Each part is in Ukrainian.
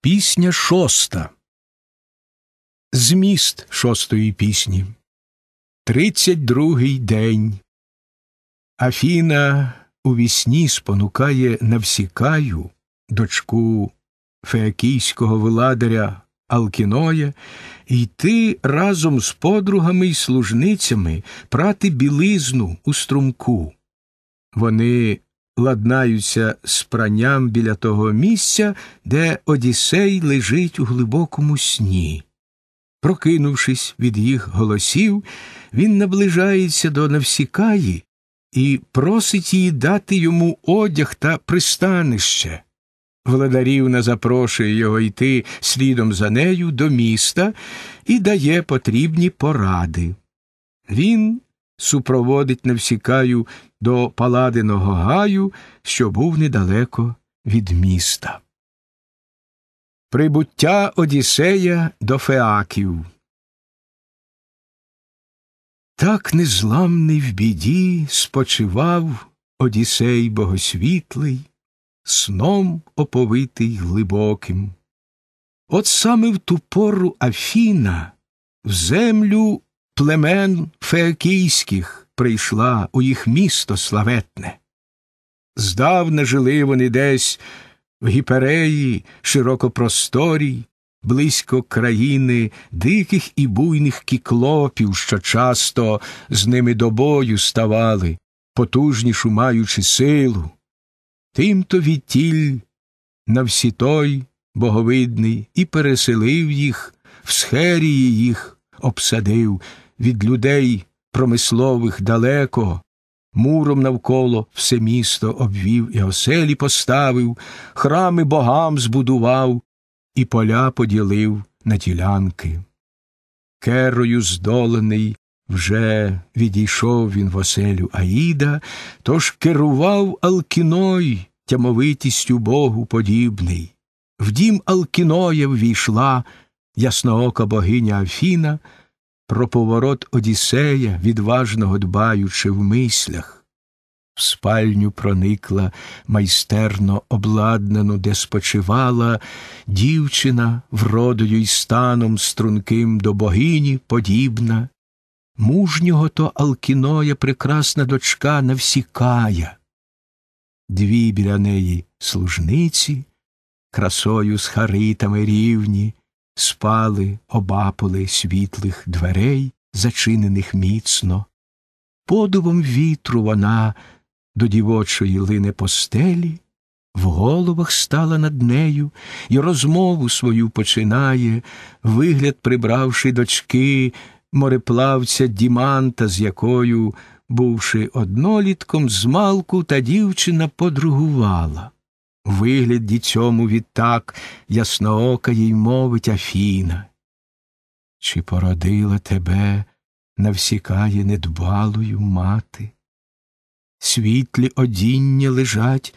Пісня шоста. Зміст шостої пісні. Тридцять другий день. Афіна у вісні спонукає Навсікаю, дочку феакійського владаря Алкіноя, йти разом з подругами й служницями прати білизну у струмку. Вони ладнаються з пранням біля того місця, де Одіссей лежить у глибокому сні. Прокинувшись від їх голосів, він наближається до Навсікаї і просить її дати йому одяг та пристанище. Владарівна запрошує його йти слідом за нею до міста і дає потрібні поради. Він супроводить Навсікаю до паладиного гаю, що був недалеко від міста. Прибуття Одіссея до Феаків. Так незламний в біді спочивав Одіссей богосвітлий, сном оповитий глибоким. От саме в ту пору Афіна в землю племен феакійських прийшла у їх місто славетне. Здавна жили вони десь в гіпереї, широкопросторій, близько країни диких і буйних кіклопів, що часто з ними до бою ставали, потужнішу маючи силу. тим то відтіль на всі той боговидний і переселив їх, в схерії їх обсадив, від людей промислових далеко, муром навколо все місто обвів і оселі поставив, храми богам збудував і поля поділив на ділянки. Керою здолений вже відійшов він в оселю Аїда, тож керував Алкіной тямовитістю Богу подібний. В дім Алкіноя ввійшла ясноока богиня Афіна про поворот Одіссея, відважного дбаючи в мислях. В спальню проникла майстерно обладнану, де спочивала дівчина, вродою й станом струнким до богині подібна. Мужнього то Алкіноя прекрасна дочка навсікая. Дві біля неї служниці, красою з харитами рівні, спали обапали світлих дверей, зачинених міцно. Подувом вітру вона до дівочої лине постелі, в головах стала над нею і розмову свою починає, вигляд прибравши дочки, мореплавця Діманта, з якою, бувши однолітком, змалку та дівчина подругувала вигляді цьому відтак ясноока їй мовить Афіна. Чи породила тебе навсікає недбалою мати? Світлі одіння лежать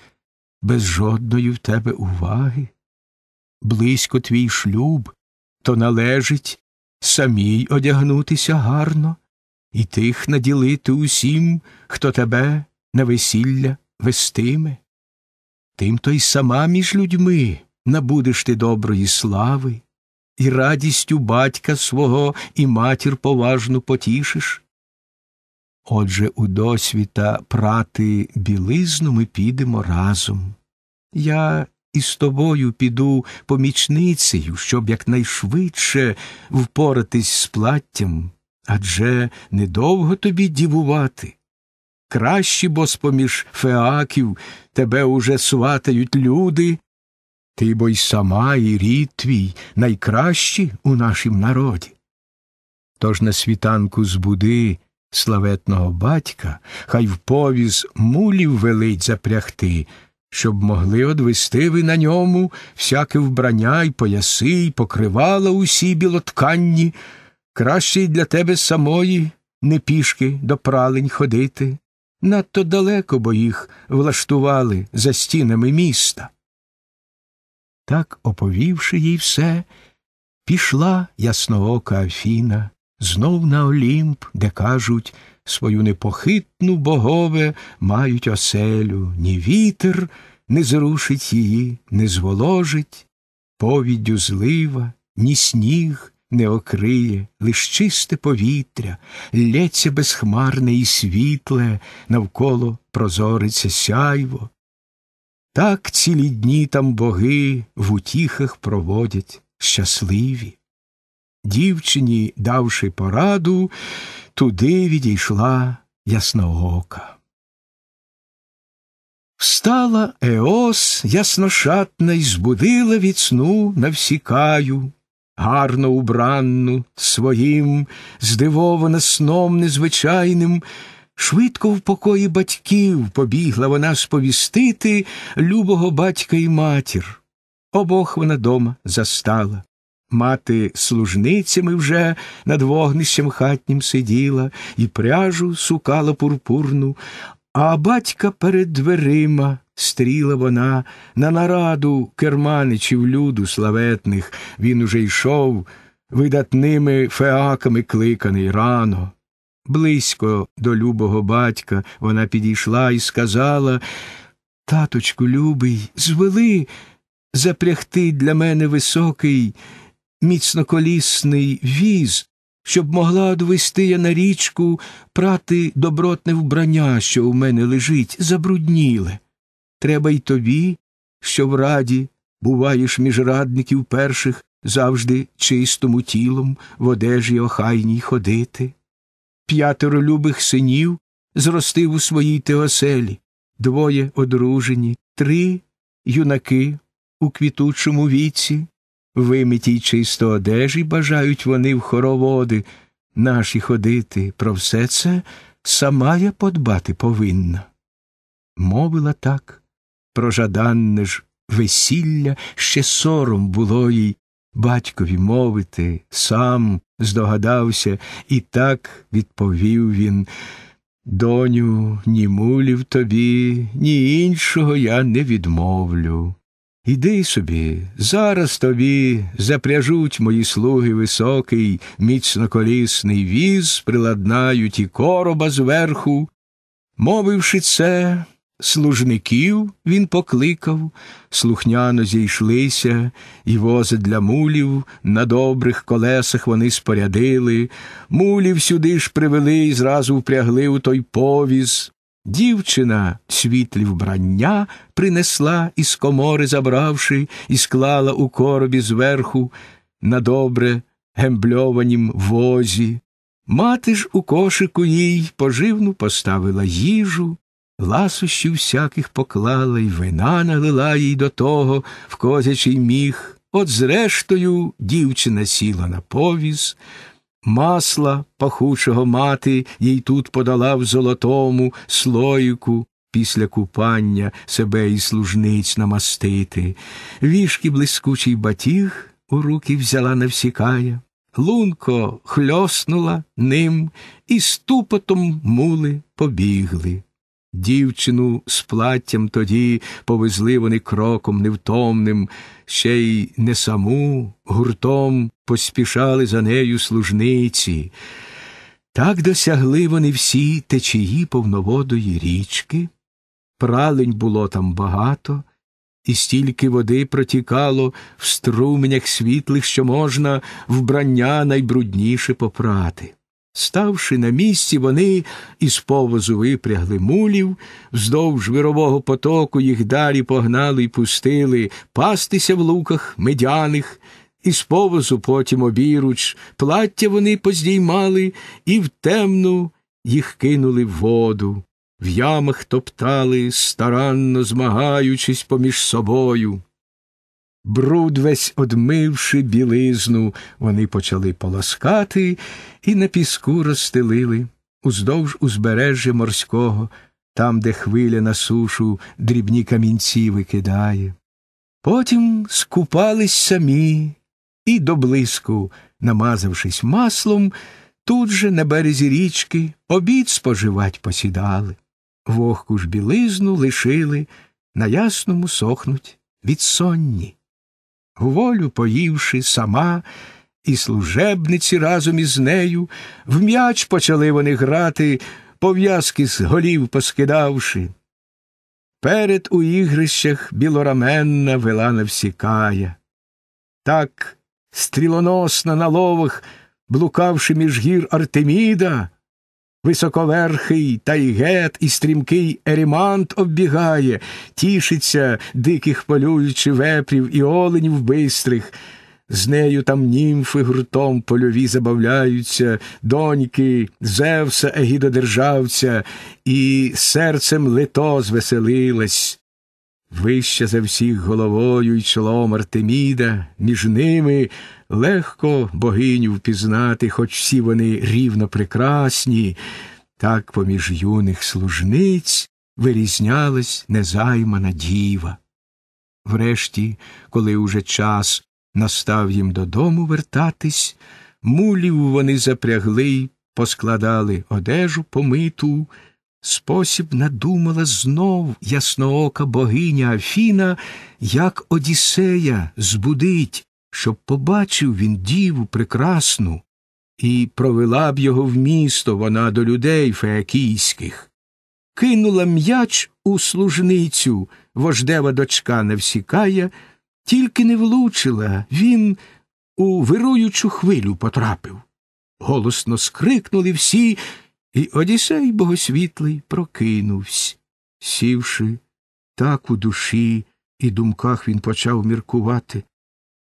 без жодної в тебе уваги. Близько твій шлюб, то належить самій одягнутися гарно і тих наділити усім, хто тебе на весілля вестиме. Тим то й сама між людьми набудеш ти доброї слави, і радістю батька свого і матір поважну потішиш. Отже, у досвіта прати білизну ми підемо разом. Я із тобою піду помічницею, щоб якнайшвидше впоратись з платтям, адже недовго тобі дівувати. Кращі, бо споміж феаків тебе уже сватають люди. Ти бо й сама, і рід твій найкращі у нашім народі. Тож на світанку збуди славетного батька, хай в повіз мулів велить запрягти, щоб могли одвести ви на ньому всяке вбрання й пояси, й покривала усі білотканні, краще й для тебе самої не пішки до пралень ходити. Надто далеко бо їх влаштували за стінами міста. Так, оповівши їй все, пішла ясноока Афіна знов на Олімп, де кажуть, свою непохитну богове мають оселю, ні вітер не зрушить її, не зволожить, повіддю злива, ні сніг не окриє, лиш чисте повітря, лється безхмарне і світле, навколо прозориться сяйво. Так цілі дні там боги в утіхах проводять щасливі. Дівчині, давши пораду, туди відійшла ясноока. Встала Еос ясношатна й збудила від сну навсікаю, гарно убранну, своїм, здивована сном незвичайним. Швидко в покої батьків побігла вона сповістити любого батька і матір. Обох вона дома застала. Мати служницями вже над вогнищем хатнім сиділа і пряжу сукала пурпурну, а батька перед дверима стріла вона на нараду керманичів люду славетних, він уже йшов видатними феаками кликаний рано. Близько до любого батька вона підійшла і сказала Таточку любий, звели запрягти для мене високий, міцноколісний віз щоб могла довести я на річку прати добротне вбрання, що у мене лежить, забрудніле. Треба й тобі, що в раді буваєш між радників перших завжди чистому тілом в одежі охайній ходити. П'ятеро любих синів зростив у своїй теоселі, двоє одружені, три юнаки у квітучому віці. Вимитій чисто одежі бажають вони в хороводи наші ходити. Про все це сама я подбати повинна. Мовила так про жаданне ж весілля ще сором було їй батькові мовити, сам здогадався, і так відповів він. Доню, ні мулів тобі, ні іншого я не відмовлю. Іди собі, зараз тобі запряжуть мої слуги високий, міцноколісний віз, приладнають і короба зверху. Мовивши це, служників він покликав, слухняно зійшлися, і вози для мулів на добрих колесах вони спорядили, мулів сюди ж привели і зразу впрягли у той повіз. Дівчина світлі вбрання принесла із комори, забравши, і склала у коробі зверху на добре гембльованім возі. Мати ж у кошику їй поживну поставила їжу, ласощів всяких поклала і вина налила їй до того в козячий міг. От, зрештою, дівчина сіла на повіз. Масла пахучого мати їй тут подала в золотому слоїку після купання себе і служниць намастити, вішки блискучий батіг у руки взяла навсікая, лунко хльоснула ним і ступотом мули побігли. Дівчину з платтям тоді повезли вони кроком невтомним ще й не саму гуртом поспішали за нею служниці. Так досягли вони всі течії повноводої річки, пралень було там багато, і стільки води протікало в струменях світлих, що можна вбрання найбрудніше попрати. Ставши на місці, вони із повозу випрягли мулів, вздовж вирового потоку їх далі погнали й пустили пастися в луках медяних, із повозу потім обіруч, плаття вони поздіймали і в темну їх кинули в воду, в ямах топтали, старанно змагаючись поміж собою. Бруд весь одмивши білизну, вони почали полоскати і на піску розстелили уздовж узбережжя морського, там, де хвиля на сушу дрібні камінці викидає. Потім скупались самі і до блиску, намазавшись маслом, тут же на березі річки обід споживать посідали. Вогку ж білизну лишили, на ясному сохнуть від сонні волю поївши сама, і служебниці разом із нею, в м'яч почали вони грати, пов'язки з голів поскидавши. Перед у ігрищах білораменна вела навсікая. Так, стрілоносна на ловах, блукавши між гір Артеміда, Високоверхий тайгет і стрімкий ерімант оббігає, тішиться диких полюючи вепрів і оленів бистрих. З нею там німфи гуртом польові забавляються, доньки, Зевса, Егідодержавця, і серцем лито звеселилась. Вища за всіх головою й чолом Артеміда, між ними легко богиню впізнати, хоч всі вони рівно прекрасні, так поміж юних служниць вирізнялась незаймана діва. Врешті, коли уже час настав їм додому вертатись, мулів вони запрягли поскладали одежу помиту, спосіб надумала знов ясноока богиня Афіна, як Одіссея збудить щоб побачив він діву прекрасну, і провела б його в місто вона до людей феакійських. Кинула м'яч у служницю, вождева дочка Навсікая, тільки не влучила, він у вируючу хвилю потрапив. Голосно скрикнули всі, і Одісей богосвітлий прокинувся. Сівши, так у душі і думках він почав міркувати,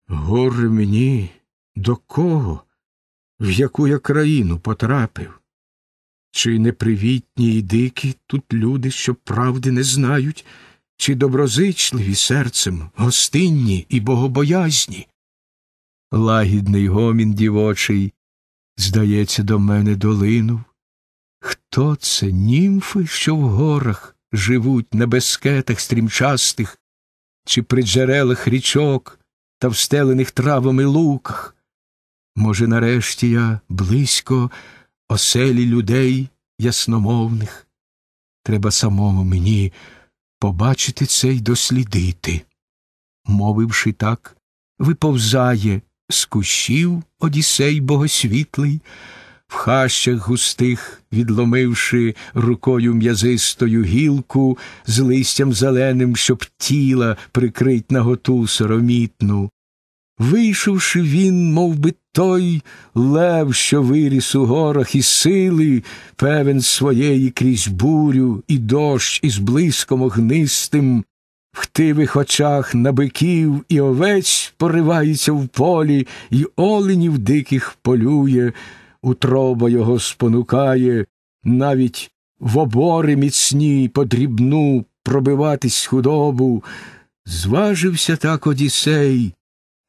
Горе мені, до кого, в яку я країну потрапив? Чи непривітні і дикі тут люди, що правди не знають, чи доброзичливі серцем, гостинні і богобоязні? Лагідний гомін дівочий, здається, до мене долинув. Хто це німфи, що в горах живуть на безкетах стрімчастих, чи при джерелах річок? та встелених травами луках. Може, нарешті я близько оселі людей ясномовних. Треба самому мені побачити це й дослідити. Мовивши так, виповзає з кущів Одісей богосвітлий, в хащах густих, відломивши рукою м'язистою гілку з листям зеленим, щоб тіла прикрить наготу соромітну. Вийшовши він, мов би, той лев, що виріс у горах і сили, певен своєї крізь бурю і дощ із блиском огнистим, в хтивих очах на биків і овець поривається в полі, і оленів диких полює, утроба його спонукає, навіть в обори міцні подрібну пробиватись худобу. Зважився так одісей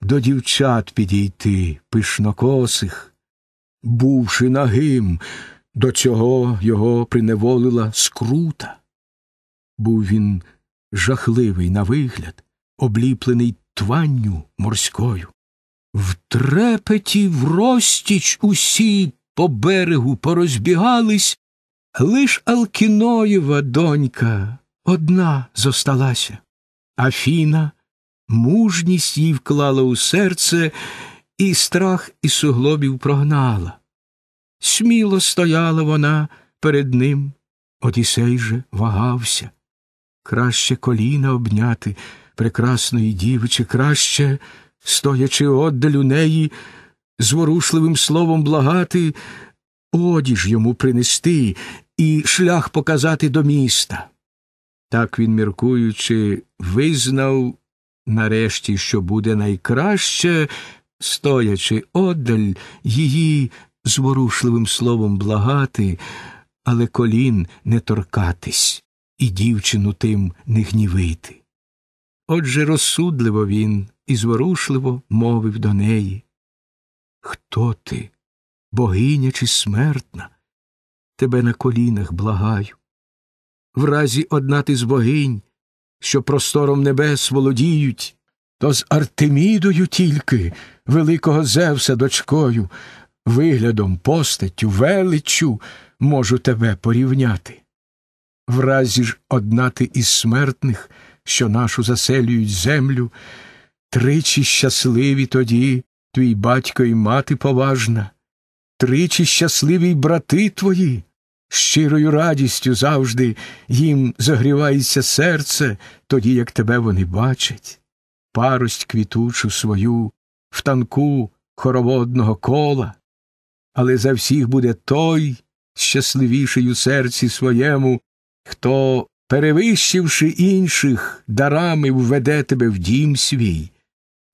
до дівчат підійти, пишнокосих, бувши нагим, до цього його приневолила скрута. Був він жахливий на вигляд, обліплений тванню морською. В трепеті вростіч усі по берегу порозбігались, лиш Алкіноєва донька одна зосталася. Афіна Мужність їй вклала у серце і страх і суглобів прогнала. Сміло стояла вона перед ним, Одісей же вагався. Краще коліна обняти прекрасної дівчі, краще, стоячи оддаль у неї, зворушливим словом благати, одіж йому принести і шлях показати до міста. Так він, міркуючи, визнав. Нарешті, що буде найкраще, стоячи оддаль її зворушливим словом благати, але колін не торкатись і дівчину тим не гнівити. Отже, розсудливо він і зворушливо мовив до неї Хто ти, богиня чи смертна? Тебе на колінах благаю. В разі одна ти з богинь що простором небес володіють, то з Артемідою тільки великого Зевса дочкою, виглядом, постаттю, величчю можу тебе порівняти. Вразі ж одна ти із смертних, що нашу заселюють землю, тричі щасливі тоді твій батько і мати поважна, тричі щасливі й брати твої щирою радістю завжди їм загрівається серце, тоді як тебе вони бачать, парость квітучу свою, в танку хороводного кола, але за всіх буде той, щасливіший у серці своєму, хто, перевищивши інших, дарами введе тебе в дім свій.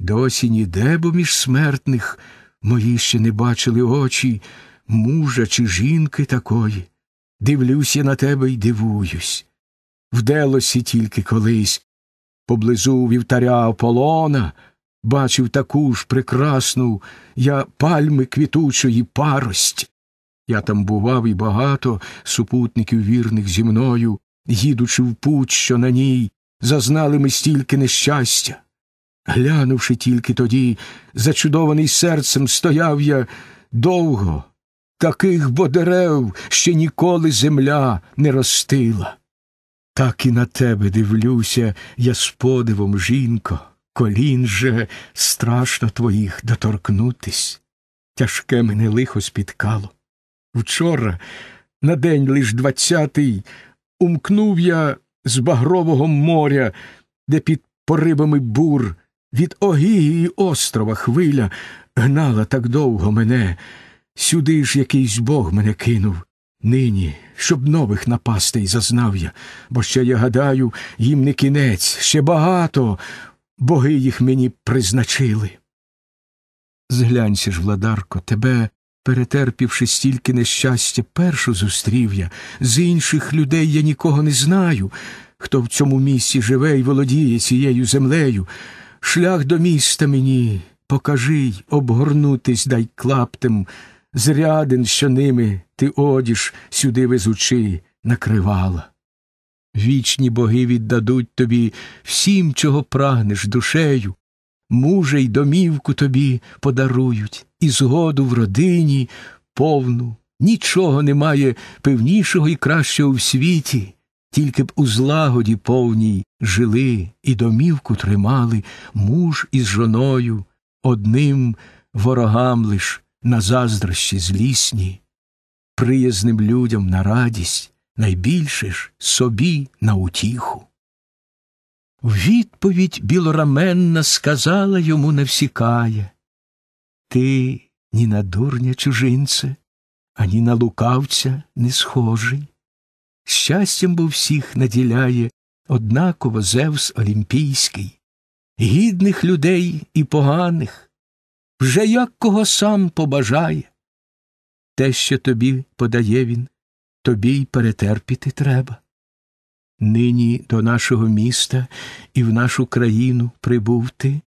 Досі ніде, бо між смертних мої ще не бачили очі мужа чи жінки такої. Дивлюсь я на тебе й дивуюсь. Вделося тільки колись. Поблизу вівтаря Аполлона бачив таку ж прекрасну я пальми квітучої парость. Я там бував і багато супутників вірних зі мною, їдучи в путь, що на ній, зазнали ми стільки нещастя. Глянувши тільки тоді, зачудований серцем, стояв я довго. Таких бо дерев ще ніколи земля не ростила. Так і на тебе дивлюся, я з подивом, жінко, колін же страшно твоїх доторкнутись. Тяжке мене лихо спіткало. Вчора, на день лиш двадцятий, умкнув я з багрового моря, де під поривами бур від огії і острова хвиля гнала так довго мене. Сюди ж якийсь бог мене кинув. Нині, щоб нових напастей зазнав я, бо ще я гадаю, їм не кінець, ще багато, боги їх мені призначили. Зглянься ж, Владарко, тебе, перетерпівши стільки нещастя, першу зустрів я, з інших людей я нікого не знаю, хто в цьому місці живе і володіє цією землею. Шлях до міста мені покажи й обгорнутись дай клаптем. Зрядин, що ними ти одіж сюди везучи, накривала. Вічні боги віддадуть тобі всім, чого прагнеш душею, мужа й домівку тобі подарують, і згоду в родині повну. Нічого немає певнішого і кращого в світі, тільки б у злагоді повній жили і домівку тримали муж із жоною, одним ворогам лиш на заздрощі злісні, приязним людям на радість, найбільше ж собі на утіху. Відповідь білораменна сказала йому навсікає Ти ні на дурня чужинце, ані на лукавця не схожий. Щастям бо всіх наділяє однаково Зевс Олімпійський, гідних людей і поганих вже як кого сам побажає. Те, що тобі подає він, тобі й перетерпіти треба. Нині до нашого міста і в нашу країну прибув ти,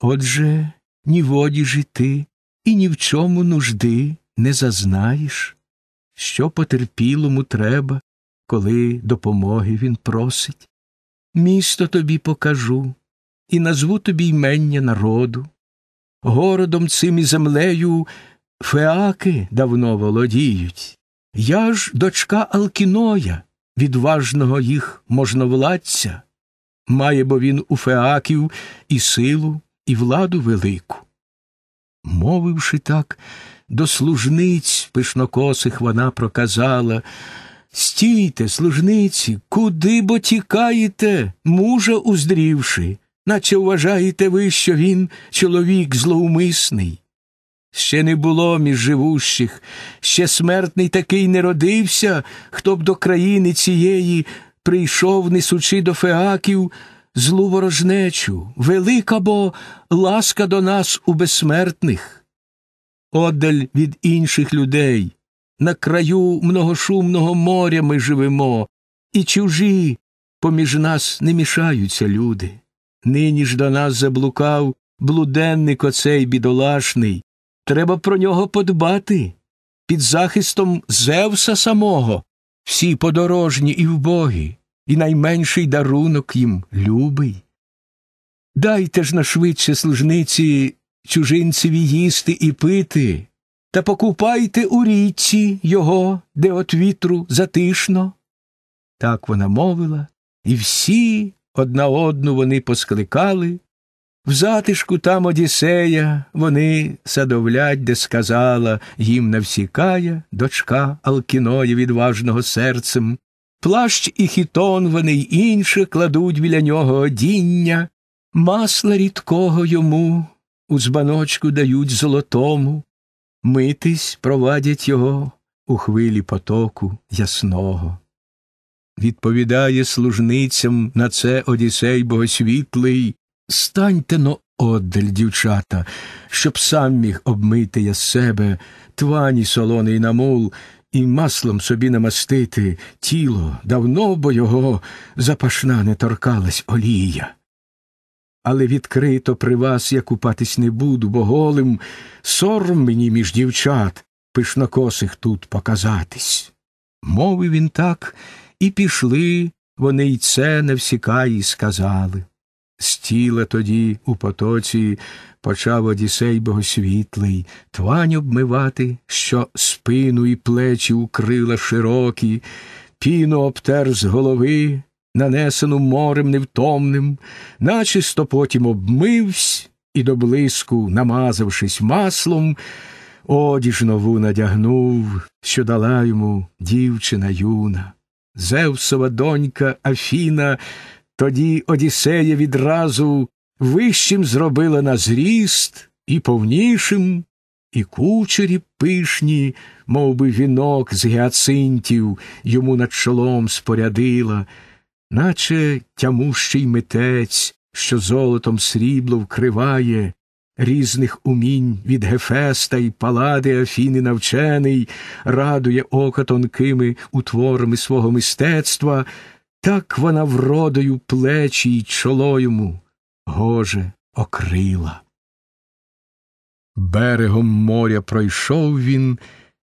отже, ні воді жити і ні в чому нужди не зазнаєш, що потерпілому треба, коли допомоги він просить. Місто тобі покажу і назву тобі ймення народу городом цим і землею феаки давно володіють. Я ж дочка Алкіноя, відважного їх можновладця. Має бо він у феаків і силу, і владу велику. Мовивши так, до служниць пишнокосих вона проказала Стійте, служниці, куди бо тікаєте, мужа уздрівши? наче вважаєте ви, що він чоловік злоумисний. Ще не було між живущих, ще смертний такий не родився, хто б до країни цієї прийшов, несучи до феаків злу ворожнечу, велика бо ласка до нас у безсмертних. Одаль від інших людей, на краю многошумного моря ми живемо, і чужі поміж нас не мішаються люди. Нині ж до нас заблукав блуденник оцей бідолашний. Треба про нього подбати. Під захистом Зевса самого всі подорожні і вбогі, і найменший дарунок їм любий. Дайте ж на швидше служниці чужинцеві їсти і пити, та покупайте у річці його, де от вітру затишно. Так вона мовила, і всі одна одну вони поскликали, в затишку там Одіссея вони садовлять, де сказала їм навсікая дочка Алкіної відважного серцем. Плащ і хітон вони й інше кладуть біля нього одіння, масла рідкого йому у збаночку дають золотому, митись провадять його у хвилі потоку ясного відповідає служницям на це Одісей Богосвітлий. Станьте но оддаль, дівчата, щоб сам міг обмити я себе твані солоний намул і маслом собі намастити тіло, давно бо його запашна не торкалась олія. Але відкрито при вас я купатись не буду, бо голим сором мені між дівчат пишнокосих тут показатись. Мовив він так і пішли вони й це не сказали. З тіла тоді у потоці почав одісей богосвітлий, твань обмивати, що спину і плечі укрила широкі, піну обтер з голови, нанесену морем невтомним, начисто потім обмивсь і до блиску, намазавшись маслом, одіж нову надягнув, що дала йому дівчина юна. Зевсова донька Афіна, тоді Одіссея відразу вищим зробила на зріст і повнішим, і кучері пишні, мов би вінок з гіацинтів йому над чолом спорядила, наче тямущий митець, що золотом срібло вкриває, різних умінь від Гефеста і палади Афіни навчений, радує ока тонкими утворами свого мистецтва, так вона вродою плечі й чоло йому гоже окрила. Берегом моря пройшов він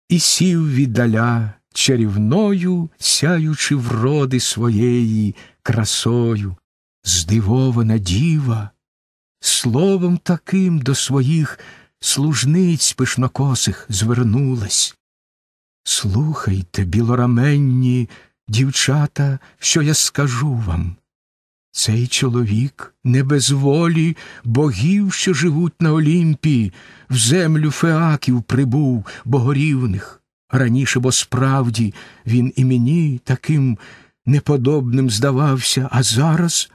і сів віддаля чарівною, сяючи вроди своєї красою, здивована діва словом таким до своїх служниць пишнокосих звернулась. Слухайте, білораменні дівчата, що я скажу вам. Цей чоловік не без волі богів, що живуть на Олімпії, в землю феаків прибув богорівних. Раніше, бо справді, він і мені таким неподобним здавався, а зараз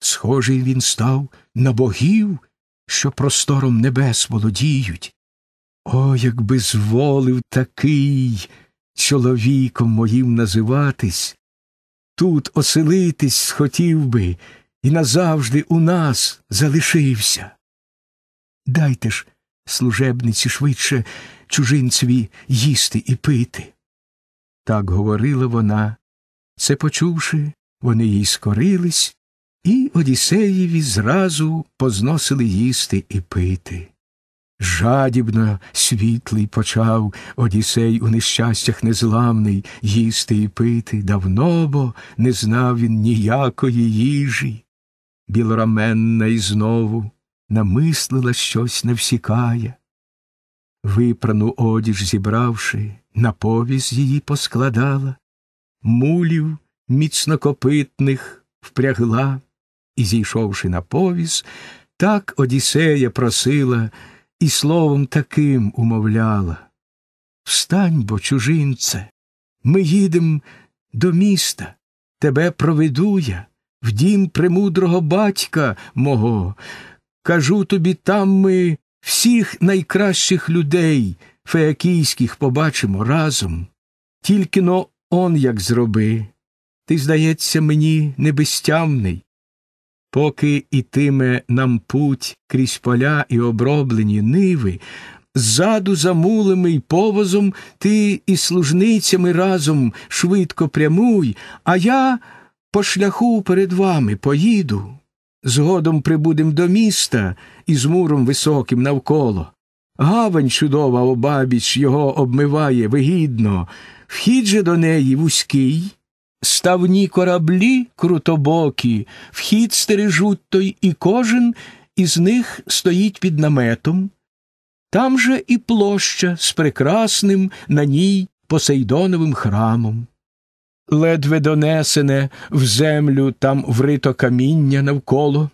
Схожий він став на богів, що простором небес володіють. О, якби зволив такий чоловіком моїм називатись, тут оселитись схотів би і назавжди у нас залишився. Дайте ж, служебниці, швидше чужинцеві їсти і пити. Так говорила вона. Це почувши, вони їй скорились. І Одіссеєві зразу позносили їсти і пити. Жадібно світлий почав Одіссей у нещастях незламний їсти і пити. Давно бо не знав він ніякої їжі. Білораменна й знову намислила щось навсікає. Випрану одіж зібравши, на повіз її поскладала, мулів міцнокопитних впрягла і, зійшовши на повіс, так Одіссея просила і словом таким умовляла. Встань бо, чужинце, ми їдем до міста, тебе проведу я в дім премудрого батька мого. Кажу тобі, там ми всіх найкращих людей феакійських побачимо разом. Тільки но он як зроби. Ти, здається, мені небезтямний, Поки ітиме нам путь крізь поля і оброблені ниви, ззаду за мулами й повозом ти і служницями разом швидко прямуй, а я по шляху перед вами поїду. Згодом прибудем до міста із муром високим навколо. Гавань чудова обабіч його обмиває вигідно, вхід же до неї вузький ставні кораблі крутобокі, вхід стережуть той, і кожен із них стоїть під наметом. Там же і площа з прекрасним на ній Посейдоновим храмом. Ледве донесене в землю там врито каміння навколо,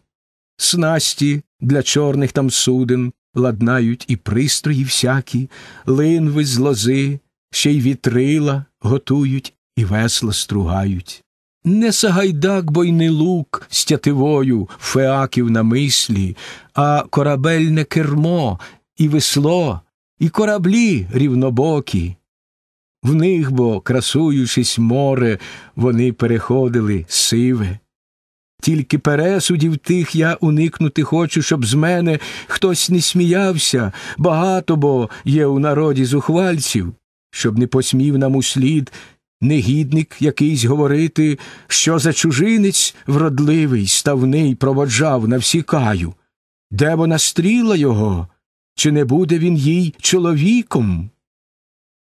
снасті для чорних там суден ладнають і пристрої всякі, линви з лози, ще й вітрила готують і весла стругають. Не Сагайдак, бо й не лук з тятивою феаків на мислі, а корабельне кермо, і весло, і кораблі рівнобокі. В них бо, красуючись море, вони переходили сиве. Тільки пересудів тих я уникнути хочу, щоб з мене хтось не сміявся, багато бо є у народі зухвальців, щоб не посмів нам услід негідник якийсь говорити, що за чужинець вродливий, ставний проводжав на всі каю. Де вона стріла його? Чи не буде він їй чоловіком?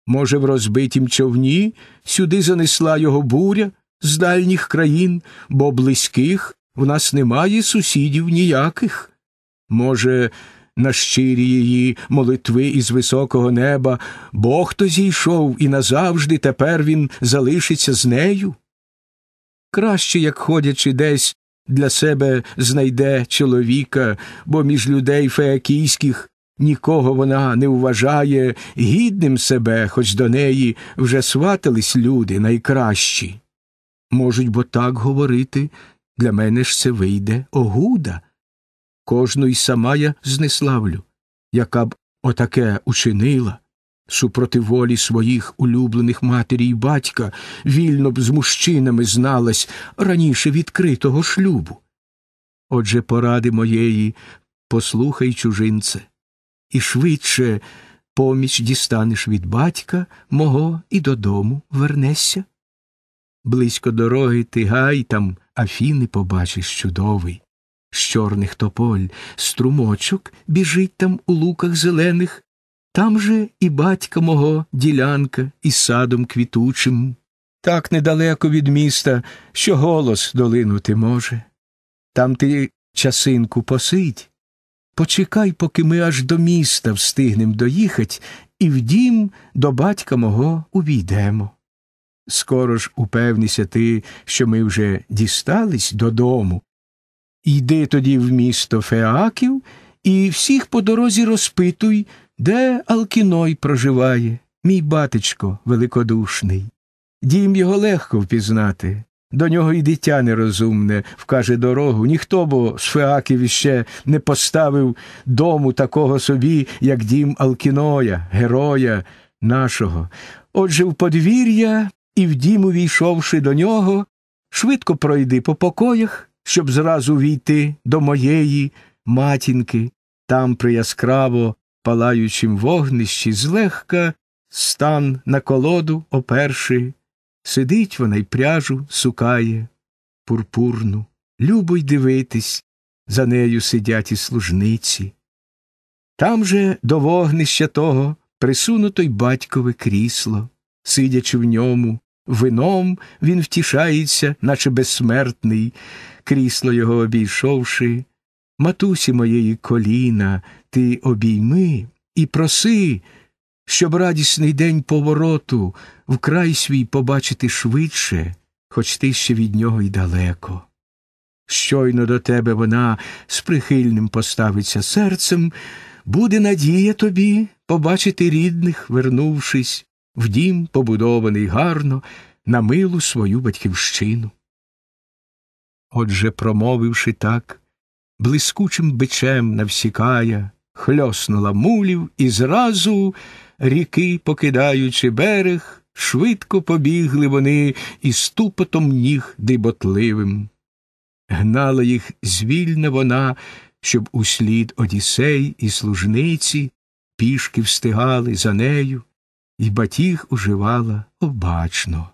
Може, в розбитім човні сюди занесла його буря з дальніх країн, бо близьких в нас немає сусідів ніяких. Може, на щирі її молитви із високого неба, Бог то зійшов і назавжди тепер він залишиться з нею? Краще, як ходячи десь, для себе знайде чоловіка, бо між людей феакійських нікого вона не вважає гідним себе, хоч до неї вже сватались люди найкращі. Можуть, бо так говорити, для мене ж це вийде огуда кожну й сама я знеславлю, яка б отаке учинила, супроти волі своїх улюблених матері й батька, вільно б з мужчинами зналась раніше відкритого шлюбу. Отже, поради моєї послухай, чужинце, і швидше поміч дістанеш від батька мого і додому вернешся. Близько дороги ти гай там, Афіни побачиш чудовий з чорних тополь, струмочок біжить там у луках зелених, там же і батька мого ділянка із садом квітучим, так недалеко від міста, що голос долинути може. Там ти часинку посидь, почекай, поки ми аж до міста встигнем доїхать, і в дім до батька мого увійдемо. Скоро ж упевнися ти, що ми вже дістались додому, Йди тоді в місто Феаків і всіх по дорозі розпитуй, де Алкіной проживає, мій батечко великодушний. Дім його легко впізнати. До нього і дитя нерозумне вкаже дорогу. Ніхто бо з Феаків іще не поставив дому такого собі, як дім Алкіноя, героя нашого. Отже, в подвір'я і в дім увійшовши до нього, швидко пройди по покоях щоб зразу війти до моєї матінки, там при яскраво палаючим вогнищі злегка стан на колоду оперши. Сидить вона й пряжу сукає пурпурну. Любо й дивитись, за нею сидять і служниці. Там же до вогнища того присунуто й батькове крісло, сидячи в ньому, вином він втішається, наче безсмертний, крісло його обійшовши, матусі моєї коліна, ти обійми і проси, щоб радісний день повороту вкрай свій побачити швидше, хоч ти ще від нього й далеко. Щойно до тебе вона з прихильним поставиться серцем, буде надія тобі побачити рідних, вернувшись в дім, побудований гарно, на милу свою батьківщину. Отже, промовивши так, блискучим бичем навсікая, хльоснула мулів і зразу ріки, покидаючи берег, швидко побігли вони і ступотом ніг диботливим. Гнала їх звільна вона, щоб услід одісей і служниці пішки встигали за нею, і батіг уживала обачно.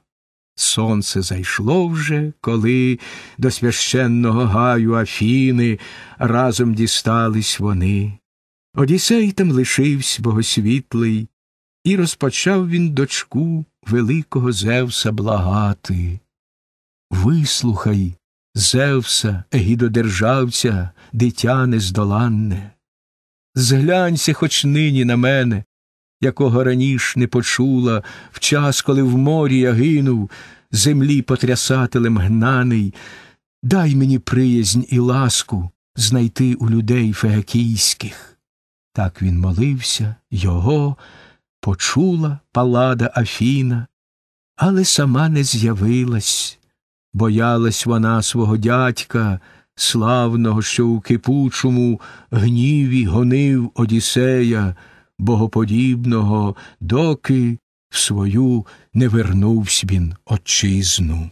Сонце зайшло вже, коли до священного гаю Афіни разом дістались вони. Одісей там лишився богосвітлий, і розпочав він дочку великого Зевса благати. Вислухай, Зевса, гідодержавця, дитя нездоланне. Зглянься хоч нині на мене, якого раніш не почула, в час, коли в морі я гинув, землі потрясателем гнаний, дай мені приязнь і ласку знайти у людей фегакійських. Так він молився, його почула палада Афіна, але сама не з'явилась, боялась вона свого дядька. Славного, що у кипучому гніві гонив Одіссея, богоподібного, доки в свою не вернувсь він отчизну.